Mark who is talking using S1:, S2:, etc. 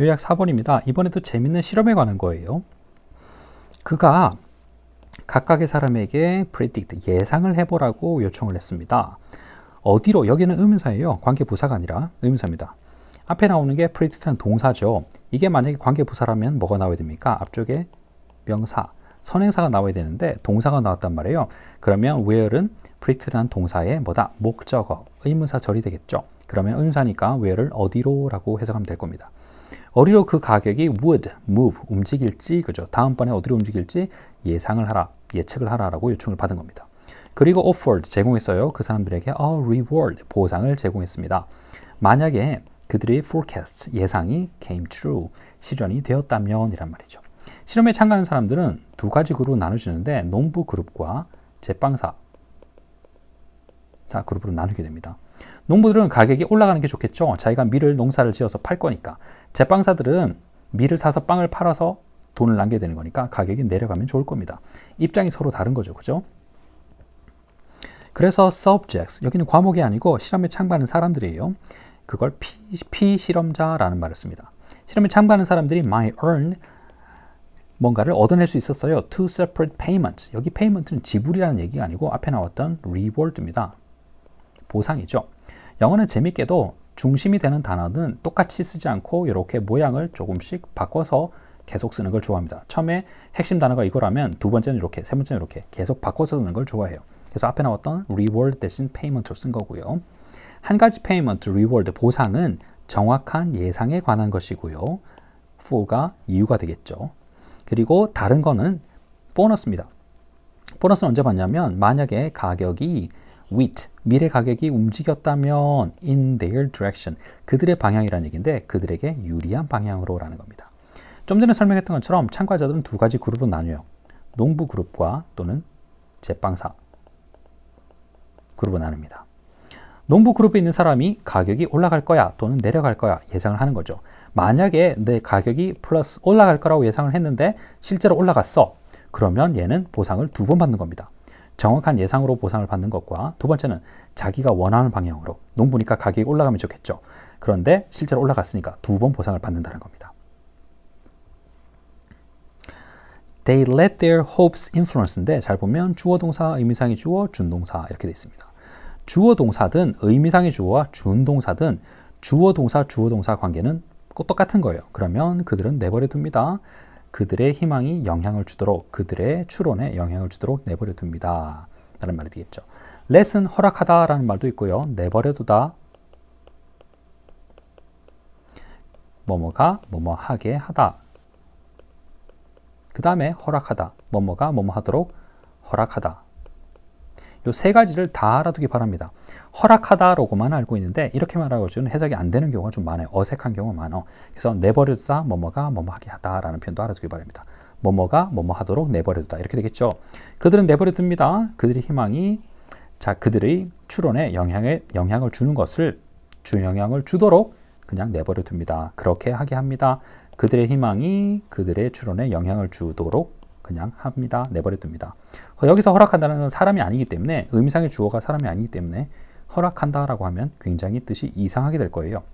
S1: 요약 4번입니다. 이번에도 재밌는 실험에 관한 거예요. 그가 각각의 사람에게 predict 예상을 해보라고 요청을 했습니다. 어디로? 여기는 의문사예요. 관계부사가 아니라 의문사입니다. 앞에 나오는 게 predict는 동사죠. 이게 만약에 관계부사라면 뭐가 나와야 됩니까? 앞쪽에 명사, 선행사가 나와야 되는데 동사가 나왔단 말이에요. 그러면 where은 predict라는 동사의 뭐다? 목적어, 의문사 절이 되겠죠. 그러면 의문사니까 where를 어디로 라고 해석하면 될 겁니다. 어디로 그 가격이 would move 움직일지 그죠? 다음번에 어디로 움직일지 예상을 하라, 예측을 하라라고 요청을 받은 겁니다. 그리고 offered 제공했어요. 그 사람들에게 a reward 보상을 제공했습니다. 만약에 그들의 forecast 예상이 came true 실현이 되었다면이란 말이죠. 실험에 참가하는 사람들은 두 가지 그룹으로 나눠지는데 농부 그룹과 제빵사 자 그룹으로 나누게 됩니다. 농부들은 가격이 올라가는 게 좋겠죠. 자기가 밀을 농사를 지어서 팔 거니까. 제빵사들은 밀을 사서 빵을 팔아서 돈을 남게 되는 거니까 가격이 내려가면 좋을 겁니다. 입장이 서로 다른 거죠. 그죠? 그래서 subjects, 여기는 과목이 아니고 실험에 참가하는 사람들이에요. 그걸 피, 피실험자라는 말을 씁니다. 실험에 참가하는 사람들이 my earn, 뭔가를 얻어낼 수 있었어요. Two separate payments. 여기 payment는 지불이라는 얘기가 아니고 앞에 나왔던 reward입니다. 보상이죠. 영어는 재밌게도 중심이 되는 단어는 똑같이 쓰지 않고 이렇게 모양을 조금씩 바꿔서 계속 쓰는 걸 좋아합니다. 처음에 핵심 단어가 이거라면 두 번째는 이렇게, 세 번째는 이렇게 계속 바꿔서 쓰는 걸 좋아해요. 그래서 앞에 나왔던 reward 대신 payment로 쓴 거고요. 한 가지 payment, reward, 보상은 정확한 예상에 관한 것이고요. for가 이유가 되겠죠. 그리고 다른 거는 보너스입니다. 보너스는 언제 받냐면 만약에 가격이 w h e a 미래 가격이 움직였다면 in their direction 그들의 방향이라는 얘기인데 그들에게 유리한 방향으로라는 겁니다. 좀 전에 설명했던 것처럼 참가자들은 두 가지 그룹으로 나뉘어요. 농부 그룹과 또는 제빵사 그룹으로 나눕니다. 농부 그룹에 있는 사람이 가격이 올라갈 거야 또는 내려갈 거야 예상을 하는 거죠. 만약에 내 가격이 플러스 올라갈 거라고 예상을 했는데 실제로 올라갔어. 그러면 얘는 보상을 두 번 받는 겁니다. 정확한 예상으로 보상을 받는 것과 두 번째는 자기가 원하는 방향으로 농부니까 가격이 올라가면 좋겠죠. 그런데 실제로 올라갔으니까 두 번 보상을 받는다는 겁니다. They let their hopes influence인데 잘 보면 주어 동사, 의미상의 주어, 준동사 이렇게 되어 있습니다. 주어 동사든 의미상의 주어와 준동사든 주어 동사, 주어 동사 관계는 똑같은 거예요. 그러면 그들은 내버려 둡니다. 그들의 희망이 영향을 주도록 그들의 추론에 영향을 주도록 내버려 둡니다. 라는 말이 되겠죠. 렛은 허락하다라는 말도 있고요. 내버려두다. 뭐뭐가 뭐뭐하게 하다. 그 다음에 허락하다. 뭐뭐가 뭐뭐하도록 허락하다. 이세 가지를 다 알아두기 바랍니다. 허락하다라고만 알고 있는데 이렇게 말하고 저는 해석이 안 되는 경우가 좀 많아요. 어색한 경우가 많아. 그래서 내버려두다, 뭐뭐가 뭐뭐하게 하다라는 표현도 알아두기 바랍니다. 뭐뭐가 뭐뭐 하도록 내버려두다 이렇게 되겠죠. 그들은 내버려둡니다. 그들의 희망이 자 그들의 추론에 영향에 영향을 주는 것을 주 영향을 주도록 그냥 내버려둡니다. 그렇게 하게 합니다. 그들의 희망이 그들의 추론에 영향을 주도록 그냥 합니다. 내버려 둡니다. 어, 여기서 허락한다는 건 사람이 아니기 때문에 의미상의 주어가 사람이 아니기 때문에 허락한다라고 하면 굉장히 뜻이 이상하게 될 거예요.